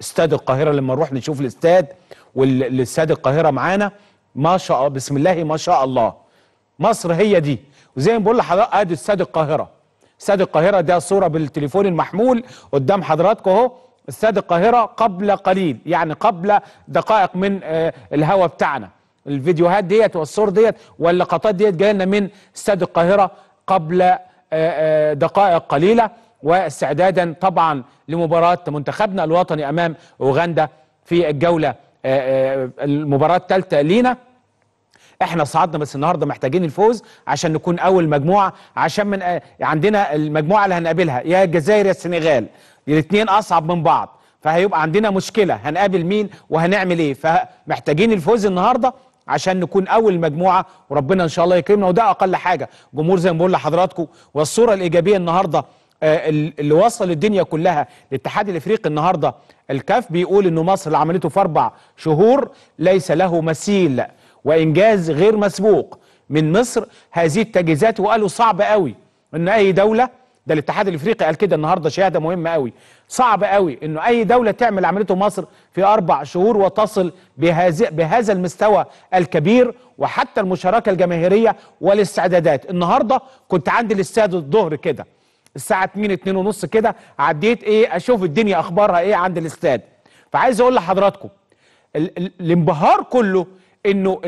استاد القاهره لما نروح نشوف الاستاد والاستاد القاهره معانا ما شاء الله بسم الله ما شاء الله مصر هي دي وزي ما بقول لحضرتك ادي استاد القاهره استاد القاهره ده صوره بالتليفون المحمول قدام حضراتكم اهو استاد القاهره قبل قليل يعني قبل دقائق من آه، الهوا بتاعنا الفيديوهات ديت والصور ديت واللقطات ديت جاي لنا من استاد القاهره قبل آه، آه، دقائق قليله واستعدادا طبعا لمباراة منتخبنا الوطني أمام أوغندا في الجولة آه، آه، المباراة الثالثة لينا احنا صعدنا بس النهارده محتاجين الفوز عشان نكون اول مجموعه عشان من آه، عندنا المجموعه اللي هنقابلها يا الجزائر يا السنغال الاثنين اصعب من بعض فهيبقى عندنا مشكله هنقابل مين وهنعمل ايه فمحتاجين الفوز النهارده عشان نكون اول مجموعه وربنا ان شاء الله يكرمنا وده اقل حاجه جمهور زي ما بقول لحضراتكم والصوره الايجابيه النهارده آه، اللي وصل الدنيا كلها الاتحاد الافريقي النهارده الكاف بيقول انه مصر اللي عملته في اربع شهور ليس له مثيل وانجاز غير مسبوق من مصر هذه التجهيزات وقالوا صعب قوي ان اي دوله ده الاتحاد الافريقي قال كده النهارده شهاده مهمه قوي صعب قوي انه اي دوله تعمل عملته مصر في اربع شهور وتصل بهذا بهذا المستوى الكبير وحتى المشاركه الجماهيريه والاستعدادات النهارده كنت عندي الاستاد الظهر كده الساعه 2 2 ونص كده عديت ايه اشوف الدنيا اخبارها ايه عند الاستاد فعايز اقول لحضراتكم الانبهار كله انه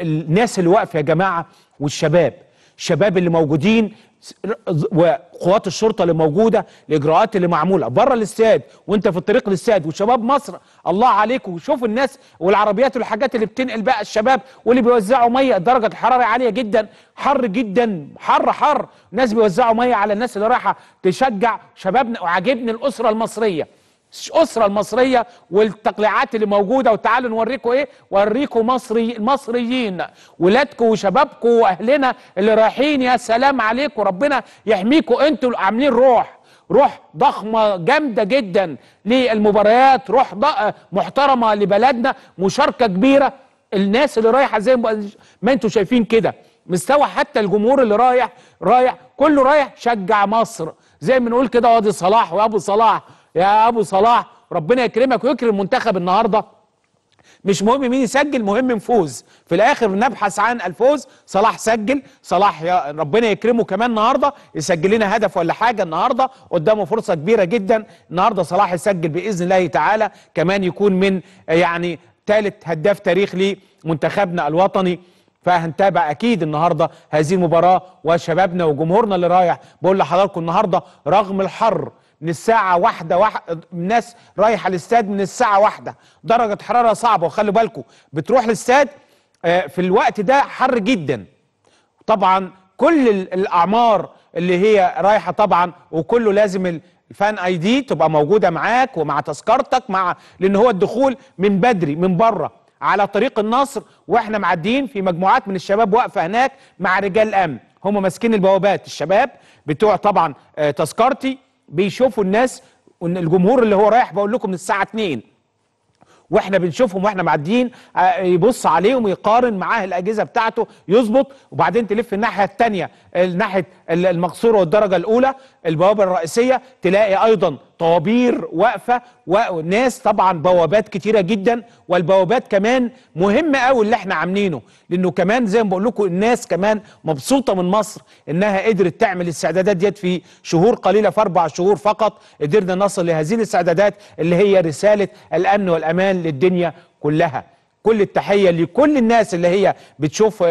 الناس اللي واقفه يا جماعه والشباب الشباب اللي موجودين وقوات الشرطه اللي موجوده الاجراءات اللي معموله بره الاستاد وانت في الطريق للاستاد وشباب مصر الله عليكم وشوف الناس والعربيات والحاجات اللي بتنقل بقى الشباب واللي بيوزعوا ميه درجه الحراره عاليه جدا حر جدا حر حر ناس بيوزعوا ميه على الناس اللي رايحه تشجع شبابنا وعاجبني الاسره المصريه الاسره المصريه والتقليعات اللي موجوده وتعالوا نوريكم ايه وريكم مصري المصريين ولادكم وشبابكم واهلنا اللي رايحين يا سلام عليكم ربنا يحميكم انتوا عاملين روح روح ضخمه جامده جدا للمباريات روح محترمه لبلدنا مشاركه كبيره الناس اللي رايحه زي ما انتوا شايفين كده مستوى حتى الجمهور اللي رايح رايح كله رايح شجع مصر زي ما نقول كده وادي صلاح وابو صلاح يا ابو صلاح ربنا يكرمك ويكرم منتخب النهارده مش مهم مين يسجل مهم نفوز في الاخر نبحث عن الفوز صلاح سجل صلاح يا ربنا يكرمه كمان النهارده يسجل لنا هدف ولا حاجه النهارده قدامه فرصه كبيره جدا النهارده صلاح يسجل باذن الله تعالى كمان يكون من يعني ثالث هداف تاريخ لمنتخبنا الوطني فهنتابع اكيد النهارده هذه المباراه وشبابنا وجمهورنا اللي رايح بقول لحضراتكم النهارده رغم الحر من الساعة واحدة واحد ناس رايحة للاستاد من الساعة واحدة درجة حرارة صعبة وخلي بالكم بتروح للاستاد آه، في الوقت ده حر جدا طبعا كل الأعمار اللي هي رايحة طبعا وكله لازم الفان اي دي تبقى موجودة معاك ومع تذكرتك مع لأن هو الدخول من بدري من بره على طريق النصر واحنا معديين في مجموعات من الشباب واقفه هناك مع رجال أمن هم ماسكين البوابات الشباب بتوع طبعا آه، تذكرتي بيشوفوا الناس الجمهور اللي هو رايح بقول لكم من الساعه 2 واحنا بنشوفهم واحنا معديين آه، يبص عليهم يقارن معاه الاجهزه بتاعته يظبط وبعدين تلف الناحيه الثانيه ناحيه المقصوره والدرجه الاولى البوابه الرئيسيه تلاقي ايضا طوابير واقفه وناس طبعا بوابات كتيره جدا والبوابات كمان مهمه قوي اللي احنا عاملينه لانه كمان زي ما بقول لكم الناس كمان مبسوطه من مصر انها قدرت تعمل الاستعدادات ديت في شهور قليله في اربع شهور فقط قدرنا نصل لهذه الاستعدادات اللي هي رساله الامن والامان للدنيا كلها كل التحيه لكل الناس اللي هي بتشوف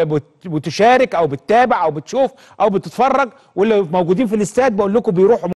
بتشارك او بتتابع او بتشوف او بتتفرج واللي موجودين في الاستاد بقول لكم بيروحوا